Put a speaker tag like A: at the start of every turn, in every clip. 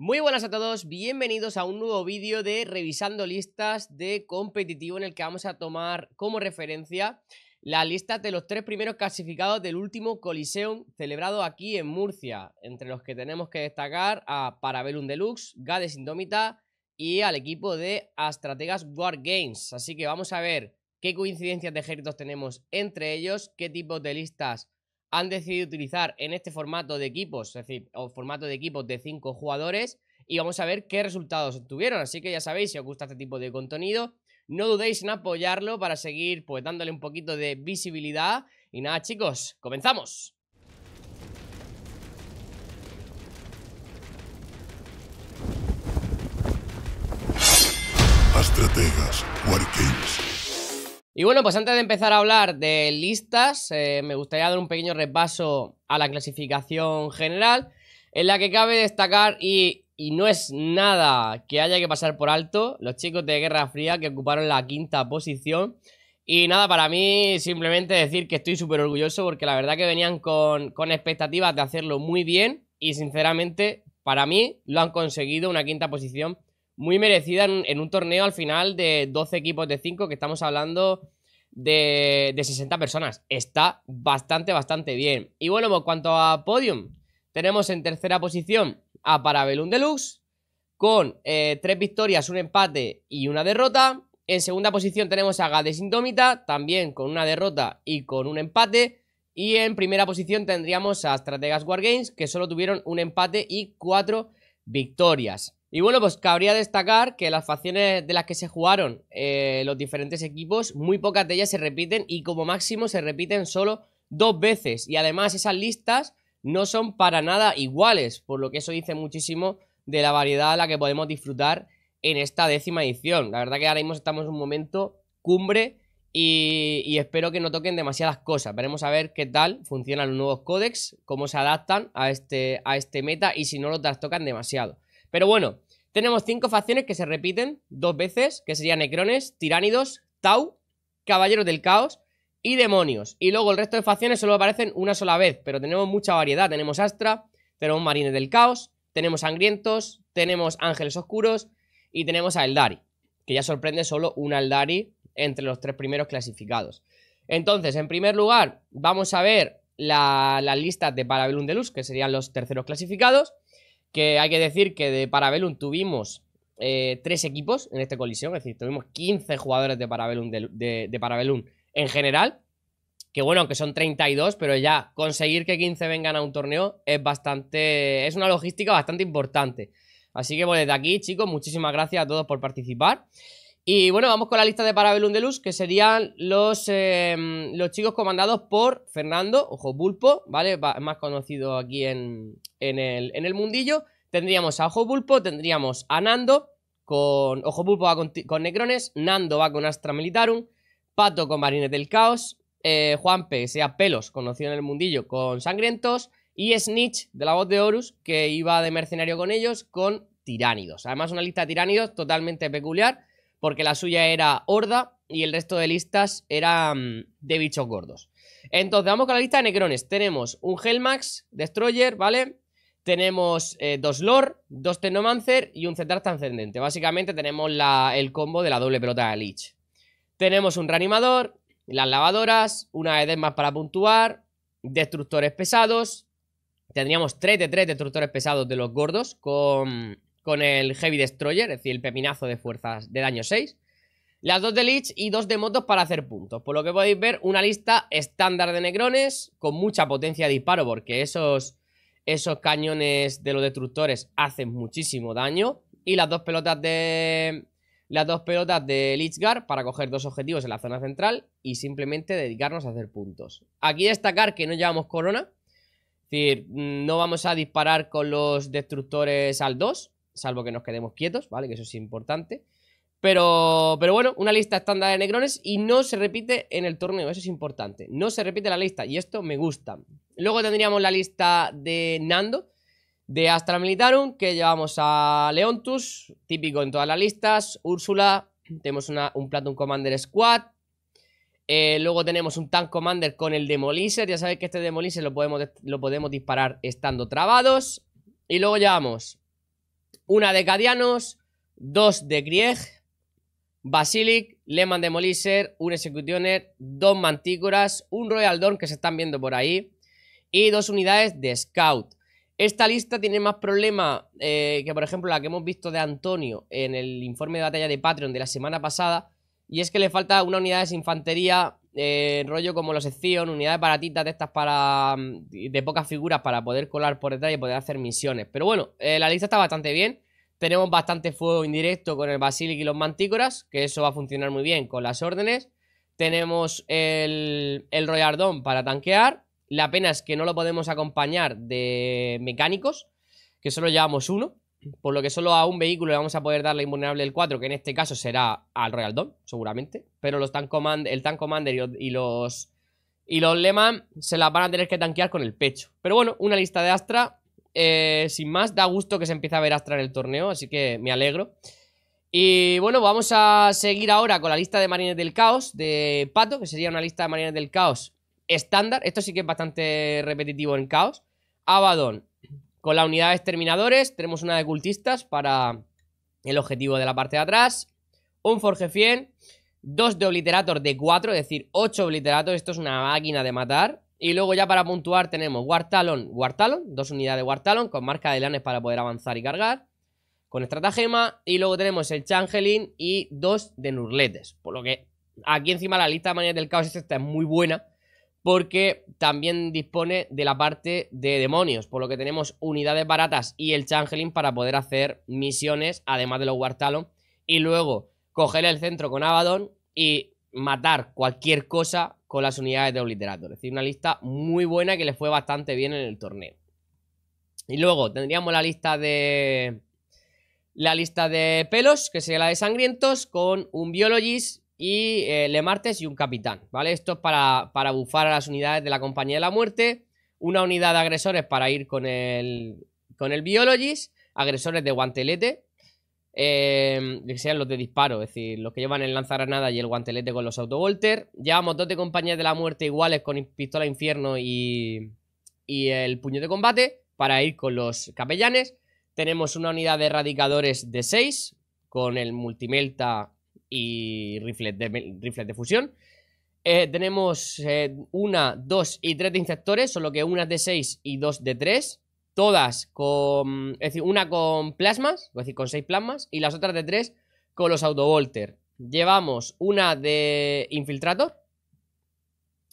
A: Muy buenas a todos, bienvenidos a un nuevo vídeo de revisando listas de competitivo en el que vamos a tomar como referencia la lista de los tres primeros clasificados del último Coliseum celebrado aquí en Murcia, entre los que tenemos que destacar a Parabellum Deluxe, Gades Indómita y al equipo de Astrategas War Games. Así que vamos a ver qué coincidencias de ejércitos tenemos entre ellos, qué tipos de listas han decidido utilizar en este formato de equipos, es decir, o formato de equipos de 5 jugadores, y vamos a ver qué resultados obtuvieron. Así que ya sabéis, si os gusta este tipo de contenido, no dudéis en apoyarlo para seguir pues dándole un poquito de visibilidad. Y nada, chicos, comenzamos. Estrategas, y bueno, pues antes de empezar a hablar de listas, eh, me gustaría dar un pequeño repaso a la clasificación general, en la que cabe destacar y, no es nada que haya que pasar por alto, los chicos de Guerra Fría que ocuparon la quinta posición. Y nada, para mí simplemente decir que estoy súper orgulloso porque la verdad que venían con, con expectativas de hacerlo muy bien y sinceramente para mí lo han conseguido una quinta posición muy merecida en, un torneo al final de 12 equipos de 5 que estamos hablando de, 60 personas. Está bastante, bastante bien. Y bueno, pues, en cuanto a podium, tenemos en tercera posición a Parabellum Deluxe con eh, tres victorias, un empate y una derrota. En segunda posición tenemos a Gades Indómita, también con una derrota y con un empate. Y en primera posición tendríamos a Strategas Wargames, que solo tuvieron un empate y cuatro victorias. Y bueno, pues cabría destacar que las facciones de las que se jugaron eh, los diferentes equipos, muy pocas de ellas se repiten y como máximo se repiten solo dos veces. Y además esas listas no son para nada iguales, por lo que eso dice muchísimo de la variedad a la que podemos disfrutar en esta décima edición. La verdad que ahora mismo estamos en un momento cumbre y, espero que no toquen demasiadas cosas. Veremos a ver qué tal funcionan los nuevos códex, cómo se adaptan a este, a este meta y si no lo trastocan demasiado. Pero bueno, tenemos cinco facciones que se repiten dos veces, que serían Necrones, Tiránidos, Tau, Caballeros del Caos y Demonios. Y luego el resto de facciones solo aparecen una sola vez, pero tenemos mucha variedad. Tenemos Astra, tenemos Marines del Caos, tenemos Sangrientos, tenemos Ángeles Oscuros y tenemos a Eldari, que ya sorprende solo un Eldari entre los tres primeros clasificados. Entonces, en primer lugar, vamos a ver la, las listas de Parabellum Luz, que serían los terceros clasificados. Que hay que decir que de Parabellum tuvimos eh, tres equipos en esta colisión, es decir, tuvimos 15 jugadores de Parabellum, de, en general. Que bueno, aunque son 32, pero ya conseguir que 15 vengan a un torneo es bastante. Es una logística bastante importante. Así que bueno, desde aquí, chicos, muchísimas gracias a todos por participar. Y bueno, vamos con la lista de Parabellum de Luz, que serían los, eh, los chicos comandados por Fernando, ojo, Bulpo, ¿vale? Más conocido aquí en, el, mundillo. Tendríamos a Ojo Bulpo, tendríamos a Nando, con Ojo Pulpo va con, Necrones, Nando va con Astra Militarum, Pato con Marines del Caos, eh, Juanpe, sea Pelos, conocido en el mundillo, con Sangrientos, y Snitch, de la voz de Horus, que iba de mercenario con ellos, con Tiránidos. Además, una lista de Tiránidos totalmente peculiar, porque la suya era horda y el resto de listas eran de bichos gordos. Entonces, vamos con la lista de Necrones. Tenemos un Helmax, Destroyer, ¿vale? Tenemos eh, dos lord, dos Tecnomancer y un Cetar Transcendente. Básicamente tenemos el combo de la doble pelota de Lich. Tenemos un reanimador, las lavadoras, una Edema para puntuar, destructores pesados. Tendríamos 3 de 3 destructores pesados de los gordos con con el Heavy Destroyer, es decir, el pepinazo de fuerzas de daño 6. Las dos de Lich y dos de motos para hacer puntos. Por lo que podéis ver, una lista estándar de Necrones... con mucha potencia de disparo, porque esos, esos cañones de los destructores hacen muchísimo daño. Y las dos pelotas de. Las dos pelotas de Lichgar para coger dos objetivos en la zona central y simplemente dedicarnos a hacer puntos. Aquí destacar que no llevamos corona. Es decir, no vamos a disparar con los destructores al 2, salvo que nos quedemos quietos, ¿vale? Que eso es importante. Pero, pero bueno, una lista estándar de Necrones y no se repite en el torneo, eso es importante. No se repite la lista y esto me gusta. Luego tendríamos la lista de Nando, de Astra Militarum, que llevamos a Leontus, típico en todas las listas, Úrsula, tenemos un Platon Commander Squad, eh, luego tenemos un Tank Commander con el Demolisher, ya sabéis que este Demolisher lo podemos, lo podemos disparar estando trabados. Y luego llevamos una de Cadianos, dos de Grieg, Basilic, Lehman de Moliser, un Executioner, dos Mantícoras, un Royal Dawn que se están viendo por ahí y dos unidades de Scout. Esta lista tiene más problemas eh, que, por ejemplo, la que hemos visto de Antonio en el informe de batalla de Patreon de la semana pasada. Y es que le falta una unidad de infantería en eh, rollo como los sección unidades baratitas de estas para. Mm, de pocas figuras para poder colar por detrás y poder hacer misiones. Pero bueno, eh, la lista está bastante bien. Tenemos bastante fuego indirecto con el Basilic y los Mantícoras, que eso va a funcionar muy bien con las órdenes. Tenemos el, el Royardón para tanquear. La pena es que no lo podemos acompañar de mecánicos, que solo llevamos uno. Por lo que solo a un vehículo le vamos a poder darle invulnerable el 4, que en este caso será al Royal Dawn, seguramente. Pero los el Tank Commander y los, y los, se las van a tener que tanquear con el pecho. Pero bueno, una lista de Astra. Eh, sin más, da gusto que se empiece a ver Astra en el torneo, así que me alegro. Y bueno, vamos a seguir ahora con la lista de Marines del Caos de Pato, que sería una lista de Marines del Caos estándar. Esto sí que es bastante repetitivo en Caos. Abaddon, con la unidad de exterminadores tenemos una de cultistas para el objetivo de la parte de atrás. Un 100. dos de obliterator de 4, es decir, 8 obliterator, esto es una máquina de matar. Y luego ya para puntuar tenemos Wartalon, Wartalon, dos unidades de Wartalon con marca de lanes para poder avanzar y cargar. Con estratagema y luego tenemos el Changeling y dos de Nurletes. Por lo que aquí encima la lista de manías del caos esta es muy buena porque también dispone de la parte de demonios, por lo que tenemos unidades baratas y el Changeling para poder hacer misiones, además de los War y luego coger el centro con Abaddon y matar cualquier cosa con las unidades de Obliterator. Es decir, una lista muy buena que le fue bastante bien en el torneo. Y luego tendríamos la lista de... La lista de pelos, que sería la de sangrientos, con un Biologist y eh, le martes y un capitán, ¿vale? Esto es para, bufar a las unidades de la Compañía de la Muerte, una unidad de agresores para ir con el, con el Biologist, agresores de guantelete, eh, que sean los de disparo, es decir, los que llevan el lanzagranada y el guantelete con los autovolter. Llevamos dos de compañías de la muerte iguales con pistola infierno y, y el puño de combate para ir con los capellanes. Tenemos una unidad de erradicadores de 6 con el multimelta y rifles de, de fusión. Eh, tenemos eh, una, dos y tres de insectores, solo que una de seis y dos de tres. Todas con. Es decir, una con plasmas, es decir, con seis plasmas, y las otras de tres con los autovolter. Llevamos una de infiltrator,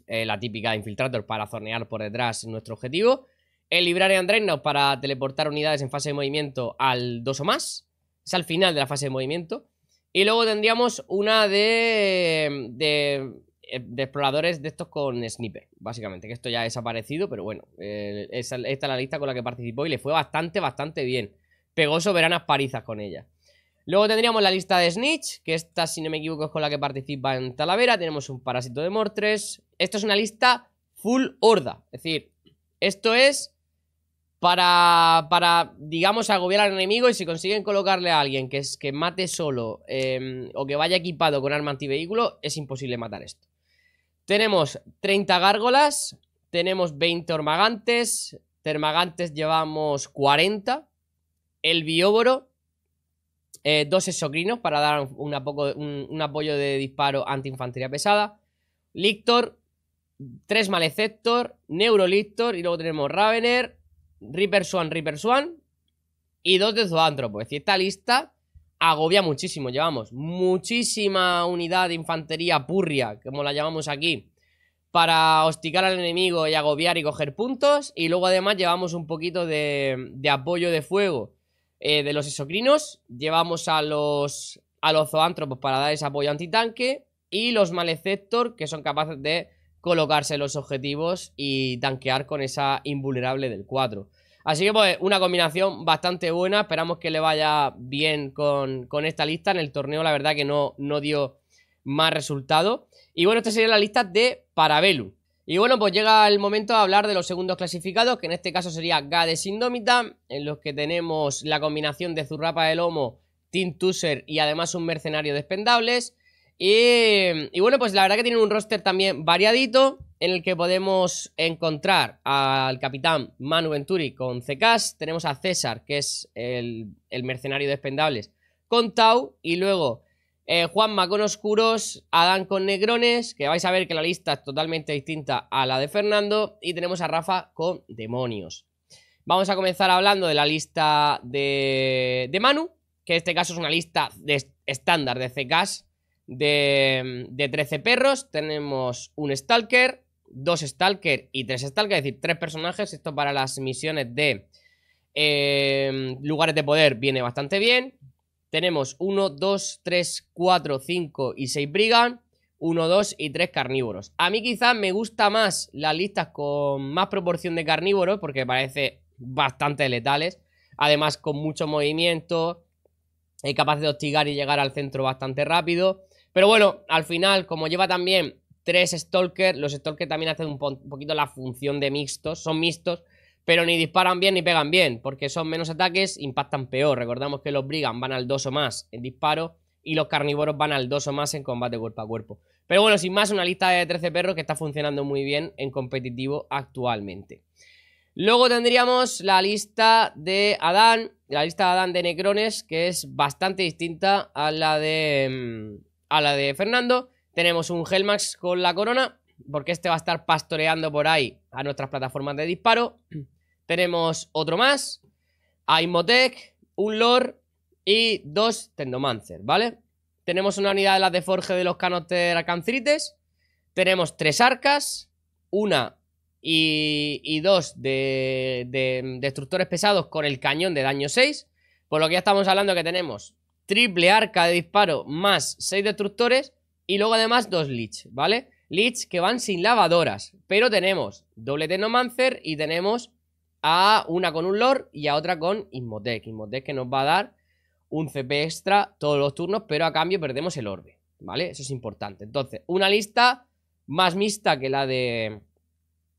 A: eh, la típica de infiltrator para zornear por detrás nuestro objetivo. El Librare Andrenos para teleportar unidades en fase de movimiento al dos o más. Es al final de la fase de movimiento. Y luego tendríamos una de, de, eh, de exploradores de estos con sniper, básicamente, que esto ya ha desaparecido, pero bueno, esta es la lista con la que participó y le fue bastante, bastante bien. Pegó soberanas parizas con ella. Luego tendríamos la lista de Snitch, que esta, si no me equivoco, es con la que participa en Talavera. Tenemos un Parásito de Mortres. Esto es una lista full horda. Es decir, esto es para, para, digamos, agobiar al enemigo y si consiguen colocarle a alguien que, es, que mate solo em, o que vaya equipado con arma antivehículo, es imposible matar esto. Tenemos 30 gárgolas, tenemos 20 hormagantes, termagantes llevamos 40, el bióboro, eh, dos exocrinos para dar poco, un, apoyo de disparo antiinfantería infantería pesada, Lictor, tres Maleceptor, Neurolictor y luego tenemos Ravener, Reaper Swan, Reaper Swan y dos de Zoántropo. Es esta lista agobia muchísimo. Llevamos muchísima unidad de infantería purria, como la llamamos aquí, para hostigar al enemigo y agobiar y coger puntos. Y luego además llevamos un poquito de, apoyo de fuego eh, de los isocrinos. Llevamos a los, a los zoántropos para dar ese apoyo antitanque. Y los maleceptor, que son capaces de colocarse los objetivos y tanquear con esa invulnerable del 4. Así que pues una combinación bastante buena, esperamos que le vaya bien con, esta lista, en el torneo la verdad que no, no dio más resultado. Y bueno, esta sería la lista de Parabelu. Y bueno, pues llega el momento de hablar de los segundos clasificados, que en este caso sería Gades Indómita, en los que tenemos la combinación de Zurrapa del Lomo, Team Tuser y además un mercenario de y, bueno, pues la verdad que tienen un roster también variadito en el que podemos encontrar al capitán Manu Venturi con Cecas, tenemos a César, que es el, mercenario de Expendables, con Tau, y luego Juan eh, Juanma con Oscuros, Adán con Negrones, que vais a ver que la lista es totalmente distinta a la de Fernando, y tenemos a Rafa con Demonios. Vamos a comenzar hablando de la lista de, Manu, que en este caso es una lista de estándar de Cecas de, 13 mm, perros. Tenemos un Stalker, dos Stalker y tres Stalker, es decir, tres personajes. Esto para las misiones de em, lugares de poder viene bastante bien. Tenemos 1, 2, 3, 4, 5 y 6 Brigand, 1, 2 y 3 carnívoros. A mí quizás me gusta más las listas con más proporción de carnívoros porque parece bastante letales. Además con mucho movimiento, es capaz de hostigar y llegar al centro bastante rápido. Pero bueno, al final, como lleva también tres Stalkers, los Stalker también hacen un, poquito la función de mixtos, son mixtos, pero ni disparan bien ni pegan bien, porque son menos ataques, impactan peor. Recordamos que los Brigan van al 2 o más en disparo y los carnívoros van al 2 o más en combate cuerpo a cuerpo. Pero bueno, sin más, una lista de 13 perros que está funcionando muy bien en competitivo actualmente. Luego tendríamos la lista de Adán, la lista de Adán de Necrones, que es bastante distinta a la de... Mm, a la de Fernando. Tenemos un Helmax con la corona, porque este va a estar pastoreando por ahí a nuestras plataformas de disparo. Tenemos otro más, a un Lord y dos Tendomancer, ¿vale? Tenemos una unidad de las de Forge de los canotes de Tenemos tres arcas, una y, dos de, de, destructores pesados con el cañón de daño 6. Por lo que ya estamos hablando que tenemos triple arca de disparo más 6 destructores y luego además dos lich, ¿vale? Lich que van sin lavadoras, pero tenemos doble tenomancer y tenemos a una con un Lord y a otra con Inmotec. Inmotec que nos va a dar un CP extra todos los turnos, pero a cambio perdemos el orbe, ¿vale? Eso es importante. Entonces, una lista más mixta que la de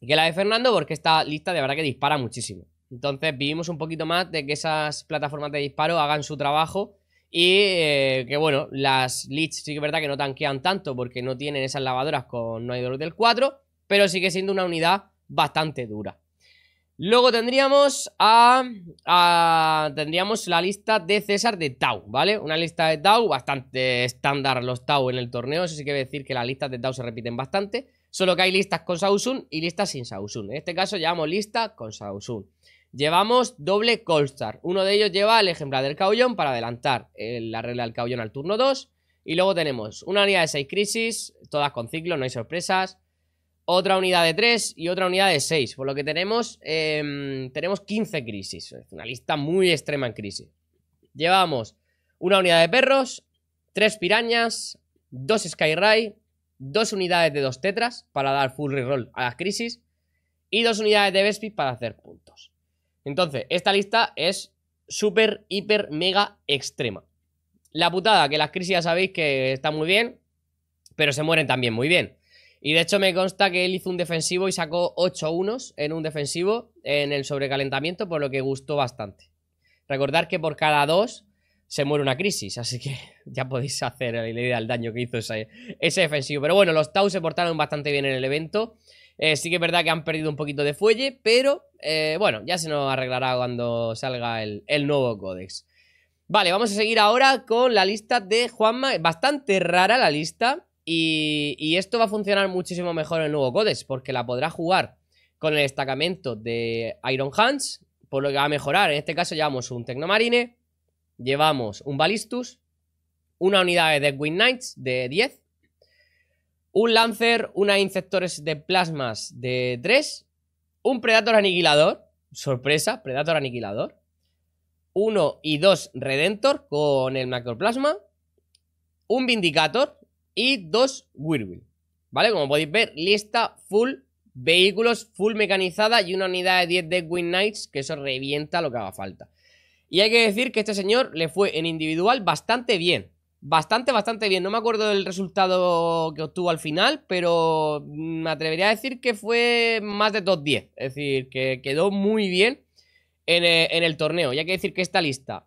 A: que la de Fernando porque esta lista de verdad que dispara muchísimo. Entonces, vivimos un poquito más de que esas plataformas de disparo hagan su trabajo y eh, que bueno, las leads sí que es verdad que no tanquean tanto porque no tienen esas lavadoras con No hay dolor del 4, pero sigue siendo una unidad bastante dura. Luego tendríamos a, tendríamos la lista de César de Tau, ¿vale? Una lista de Tau bastante estándar los Tau en el torneo, eso sí quiere decir que las listas de Tau se repiten bastante, solo que hay listas con Sausun y listas sin Sausun. En este caso llamamos lista con Sausun. Llevamos doble Colstar. Uno de ellos lleva el ejemplar del caullón para adelantar la regla del caullón al turno 2. Y luego tenemos una unidad de 6 crisis, todas con ciclo, no hay sorpresas. Otra unidad de 3 y otra unidad de 6. Por lo que tenemos, em, tenemos 15 crisis. Es una lista muy extrema en crisis. Llevamos una unidad de perros, 3 pirañas, 2 Skyray, 2 unidades de 2 tetras para dar full reroll a las crisis y 2 unidades de Vespis para hacer puntos. Entonces, esta lista es súper, hiper, mega extrema. La putada, que las crisis ya sabéis que están muy bien, pero se mueren también muy bien. Y de hecho me consta que él hizo un defensivo y sacó 8 unos en un defensivo en el sobrecalentamiento, por lo que gustó bastante. Recordar que por cada dos se muere una crisis, así que ya podéis hacer la idea del daño que hizo ese, ese defensivo. Pero bueno, los Tau se portaron bastante bien en el evento eh, sí que es verdad que han perdido un poquito de fuelle, pero eh, bueno, ya se nos arreglará cuando salga el, nuevo códex. Vale, vamos a seguir ahora con la lista de Juanma. Bastante rara la lista. Y, esto va a funcionar muchísimo mejor en el nuevo Codex, porque la podrá jugar con el destacamento de Iron Hands, por lo que va a mejorar. En este caso llevamos un Tecnomarine, llevamos un Ballistus, una unidad de Deathwing Knights de 10, un Lancer, unas Inceptores de plasmas de 3, un Predator Aniquilador, sorpresa, Predator Aniquilador, 1 y 2 Redentor con el Macroplasma, un Vindicator y dos Whirlwind. ¿Vale? Como podéis ver, lista full vehículos, full mecanizada y una unidad de 10 de Knights, que eso revienta lo que haga falta. Y hay que decir que este señor le fue en individual bastante bien bastante, bastante bien. No me acuerdo del resultado que obtuvo al final, pero me atrevería a decir que fue más de top 10. Es decir, que quedó muy bien e, en el, torneo. Y hay que decir que esta lista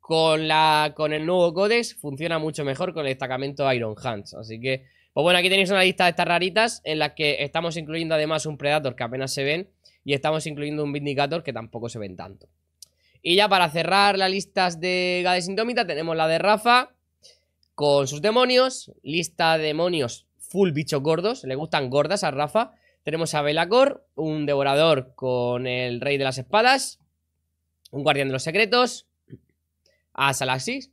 A: con, la, con el nuevo Codex funciona mucho mejor con el destacamento Iron Hands. Así que, pues bueno, aquí tenéis una lista de estas raritas en las que estamos incluyendo además un Predator que apenas se ven y estamos incluyendo un Vindicator que tampoco se ven tanto. Y ya para cerrar las listas de Gades Indómita tenemos la de Rafa, con sus demonios. Lista de demonios full bichos gordos. Le gustan gordas a Rafa. Tenemos a Belacor, un devorador con el rey de las espadas. Un guardián de los secretos. A Salaxis.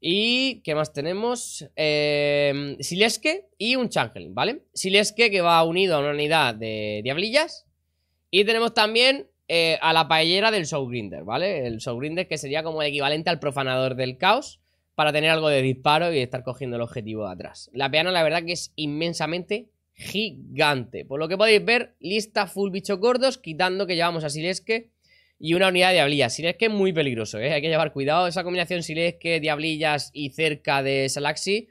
A: Y ¿qué más tenemos? Eh, em, Sileske y un changel... ¿vale? Sileske que va unido a una unidad de diablillas. Y tenemos también eh, a la paellera del show Grinder, ¿vale? El Soul que sería como el equivalente al profanador del caos para tener algo de disparo y estar cogiendo el objetivo de atrás. La peana la verdad que es inmensamente gigante. Por lo que podéis ver, lista full bicho gordos, quitando que llevamos a Silesque y una unidad de diablillas. Silesque es muy peligroso, ¿eh? hay que llevar cuidado. Esa combinación Silesque, diablillas y cerca de Salaxi.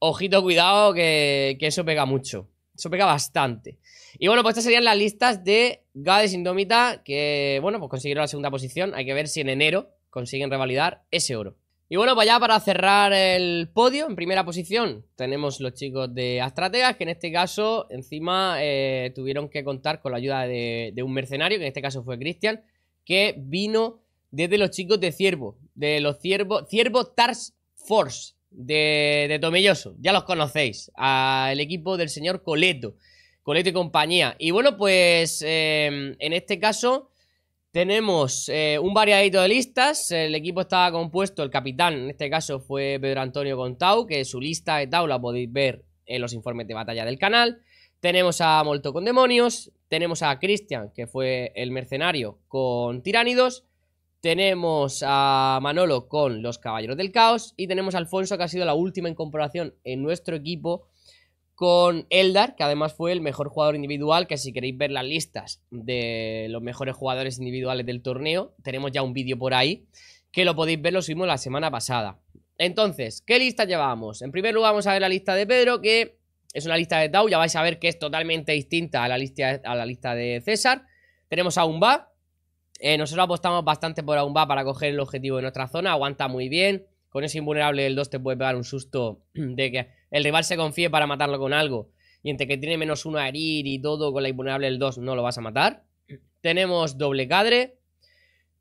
A: Ojito, cuidado, que, que eso pega mucho. Eso pega bastante. Y bueno, pues estas serían las listas de Gades Indómita, que, bueno, pues consiguieron la segunda posición. Hay que ver si en enero consiguen revalidar ese oro. Y bueno, pues ya para cerrar el podio, en primera posición tenemos los chicos de Astrategas, que en este caso encima eh, tuvieron que contar con la ayuda de, un mercenario, que en este caso fue Cristian, que vino desde los chicos de Ciervo, de los Ciervo, Ciervo Tars Force de, de Tomelloso, ya los conocéis, al equipo del señor Coleto, Coleto y compañía. Y bueno, pues eh, en este caso... Tenemos eh, un variadito de listas. El equipo estaba compuesto, el capitán, en este caso fue Pedro Antonio Contau, que su lista de Tau la podéis ver en los informes de batalla del canal. Tenemos a Molto con demonios. Tenemos a Cristian que fue el mercenario con tiránidos. Tenemos a Manolo con los caballeros del caos. Y tenemos a Alfonso, que ha sido la última incorporación en nuestro equipo con Eldar, que además fue el mejor jugador individual, que si queréis ver las listas de los mejores jugadores individuales del torneo, tenemos ya un vídeo por ahí, que lo podéis ver, lo subimos la semana pasada. Entonces, ¿qué lista llevamos? En primer lugar vamos a ver la lista de Pedro, que es una lista de Tau, ya vais a ver que es totalmente distinta a la lista, a la lista de César. Tenemos a Umba, eh, nosotros apostamos bastante por Umba para coger el objetivo de nuestra zona, aguanta muy bien, con ese invulnerable el 2 te puede pegar un susto de que el rival se confíe para matarlo con algo. Y entre que tiene menos uno a herir y todo, con la invulnerable el 2 no lo vas a matar. Tenemos doble cadre.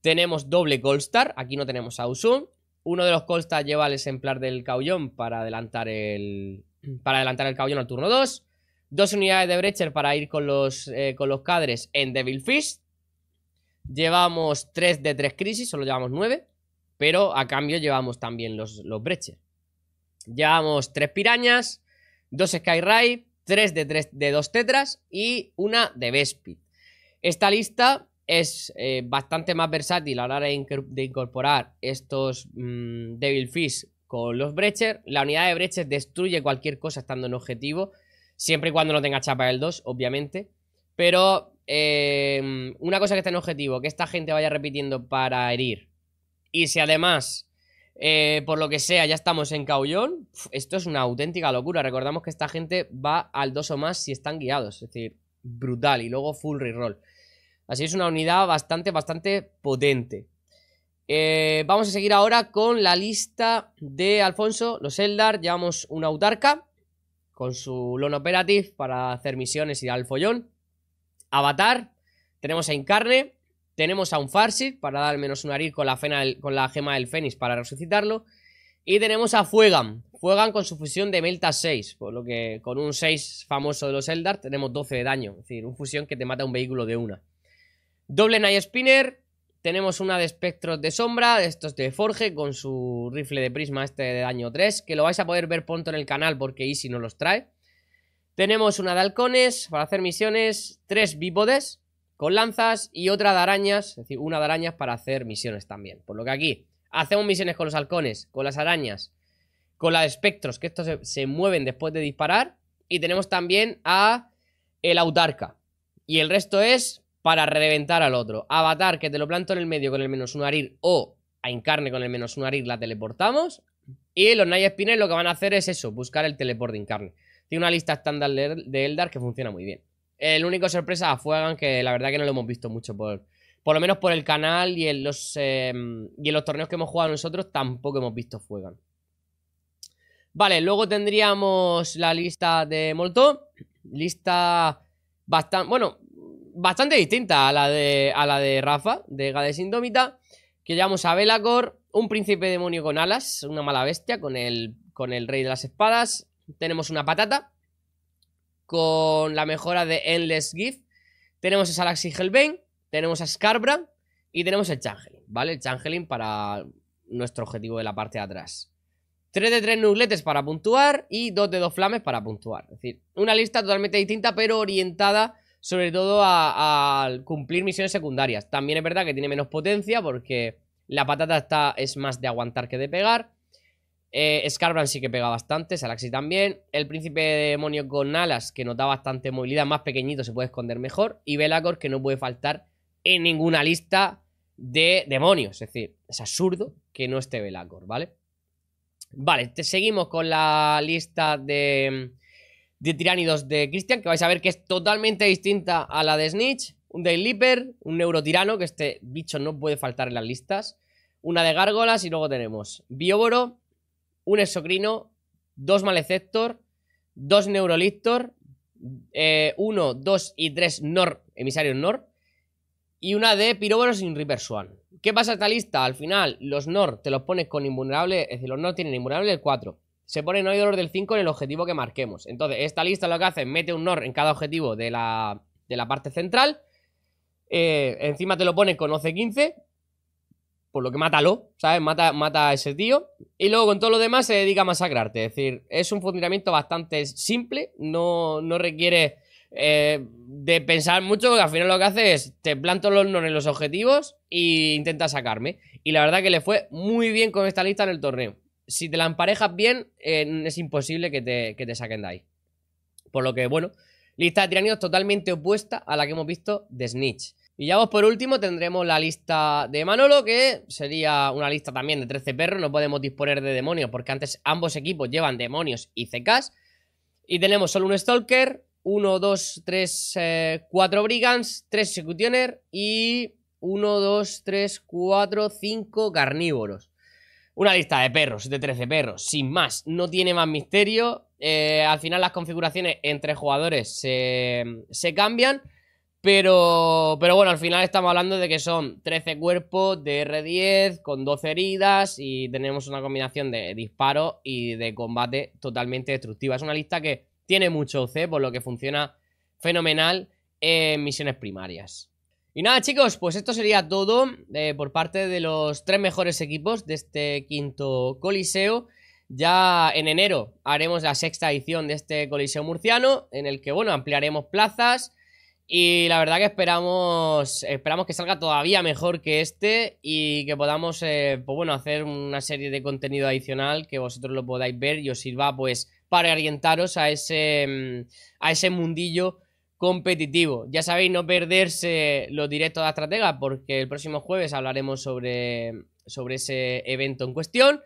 A: Tenemos doble Colstar. Aquí no tenemos Ausun. Uno de los Colstar lleva el ejemplar del Caullón para adelantar el. Para adelantar el Caullón al turno 2. Dos unidades de Brecher para ir con los, eh, con los cadres en Devil fish Llevamos 3 de 3 crisis, solo llevamos 9 pero a cambio llevamos también los, los breches. Llevamos tres pirañas, dos Skyray, tres de, de dos tetras y una de Vespit. Esta lista es eh, bastante más versátil a la hora de, incorporar estos devilfish mm, Devil Fish con los Breacher. La unidad de breches destruye cualquier cosa estando en objetivo, siempre y cuando no tenga chapa del 2, obviamente. Pero eh, una cosa que está en objetivo, que esta gente vaya repitiendo para herir y si además, eh, por lo que sea, ya estamos en Caullón, esto es una auténtica locura. Recordamos que esta gente va al dos o más si están guiados, es decir, brutal. Y luego full reroll. Así es una unidad bastante, bastante potente. Eh, vamos a seguir ahora con la lista de Alfonso, los Eldar. Llevamos una autarca con su Lone operative para hacer misiones y al follón. Avatar, tenemos a Incarne, tenemos a un Farsid para dar menos un Arir con la, gema del Fénix para resucitarlo. Y tenemos a Fuegan. Fuegan con su fusión de Melta 6. Por lo que con un 6 famoso de los Eldar tenemos 12 de daño. Es decir, un fusión que te mata un vehículo de una. Doble Night Spinner. Tenemos una de espectros de sombra. estos de Forge con su rifle de prisma este de daño 3. Que lo vais a poder ver pronto en el canal porque Easy no los trae. Tenemos una de halcones para hacer misiones. Tres bípodes con lanzas y otra de arañas, es decir, una de arañas para hacer misiones también. Por lo que aquí hacemos misiones con los halcones, con las arañas, con las espectros, que estos se, mueven después de disparar. Y tenemos también a el autarca. Y el resto es para reventar al otro. Avatar, que te lo planto en el medio con el menos un arir o a Incarne con el menos un arir la teleportamos. Y los Night Spinners lo que van a hacer es eso, buscar el teleport de Incarne. Tiene una lista estándar de Eldar que funciona muy bien. El único sorpresa a Fuegan, que la verdad que no lo hemos visto mucho por, por lo menos por el canal y en los, em, los torneos que hemos jugado nosotros, tampoco hemos visto Fuegan. Vale, luego tendríamos la lista de Molto. Lista bastante, bueno, bastante distinta a la de, a la de Rafa, de Gades Indómita. Que llevamos a Belacor, un príncipe demonio con alas, una mala bestia con el, con el rey de las espadas. Tenemos una patata, con la mejora de Endless Gift. Tenemos a y Hellbane, tenemos a Scarbra y tenemos el Changeling, ¿vale? El Changeling para nuestro objetivo de la parte de atrás. 3 de 3 nugletes para puntuar y 2 de 2 flames para puntuar. Es decir, una lista totalmente distinta pero orientada sobre todo al cumplir misiones secundarias. También es verdad que tiene menos potencia porque la patata está, es más de aguantar que de pegar. Eh, Scarbrand sí que pega bastante, Salaxi también. El príncipe de demonio con alas, que nota da bastante movilidad, más pequeñito, se puede esconder mejor. Y Belagor, que no puede faltar en ninguna lista de demonios. Es decir, es absurdo que no esté Belagor, ¿vale? Vale, te seguimos con la lista de, tiránidos de Christian, que vais a ver que es totalmente distinta a la de Snitch. Un Dayleaper, un Neurotirano, que este bicho no puede faltar en las listas. Una de gárgolas y luego tenemos Bioboro, un Exocrino, dos maleceptor, dos Neurolictor, eh, uno, dos y tres Nor, emisarios Nor, y una de Piróboros sin Reaper ¿Qué pasa esta lista? Al final, los Nor te los pones con invulnerable, es decir, los Nor tienen invulnerable el 4. Se pone no hay dolor del 5 en el objetivo que marquemos. Entonces, esta lista lo que hace es mete un Nor en cada objetivo de la, de la parte central. Eh, encima te lo pones con 11-15 por lo que mátalo, ¿sabes? Mata, mata a ese tío. Y luego con todo lo demás se dedica a masacrarte. Es decir, es un funcionamiento bastante simple, no, requiere eh, de pensar mucho, porque al final lo que hace es te planto los en los objetivos e intenta sacarme. Y la verdad que le fue muy bien con esta lista en el torneo. Si te la emparejas bien, eh, es imposible que te, que te saquen de ahí. Por lo que, bueno, lista de tiranidos totalmente opuesta a la que hemos visto de Snitch. Y ya vos por último tendremos la lista de Manolo, que sería una lista también de 13 perros, no podemos disponer de demonios, porque antes ambos equipos llevan demonios y CKs. Y tenemos solo un Stalker, 1, 2, 3, 4 Brigands, 3 Executioner y 1, 2, 3, 4, 5 Carnívoros. Una lista de perros, de 13 perros, sin más, no tiene más misterio. Eh, al final las configuraciones entre jugadores se, se cambian pero, pero bueno, al final estamos hablando de que son 13 cuerpos de R10 con 12 heridas y tenemos una combinación de disparos y de combate totalmente destructiva. Es una lista que tiene mucho C por lo que funciona fenomenal en misiones primarias. Y nada chicos, pues esto sería todo eh, por parte de los tres mejores equipos de este quinto coliseo. Ya en enero haremos la sexta edición de este coliseo murciano, en el que bueno, ampliaremos plazas y la verdad que esperamos, esperamos que salga todavía mejor que este y que podamos eh, pues bueno, hacer una serie de contenido adicional que vosotros lo podáis ver y os sirva pues para orientaros a ese, mm, a ese mundillo competitivo. Ya sabéis, no perderse los directos de Estratega porque el próximo jueves hablaremos sobre, sobre ese evento en cuestión.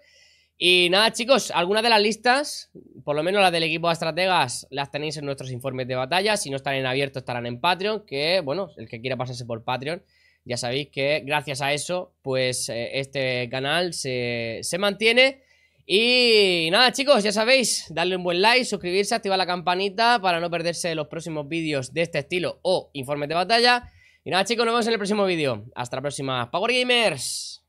A: Y nada, chicos, algunas de las listas, por lo menos las del equipo de estrategas, las tenéis en nuestros informes de batalla. Si no están en abierto, estarán en Patreon. Que bueno, el que quiera pasarse por Patreon, ya sabéis que gracias a eso, pues eh, este canal se, se mantiene. Y nada, chicos, ya sabéis, darle un buen like, suscribirse, activar la campanita para no perderse los próximos vídeos de este estilo o informes de batalla. Y nada, chicos, nos vemos en el próximo vídeo. Hasta la próxima, Power Gamers.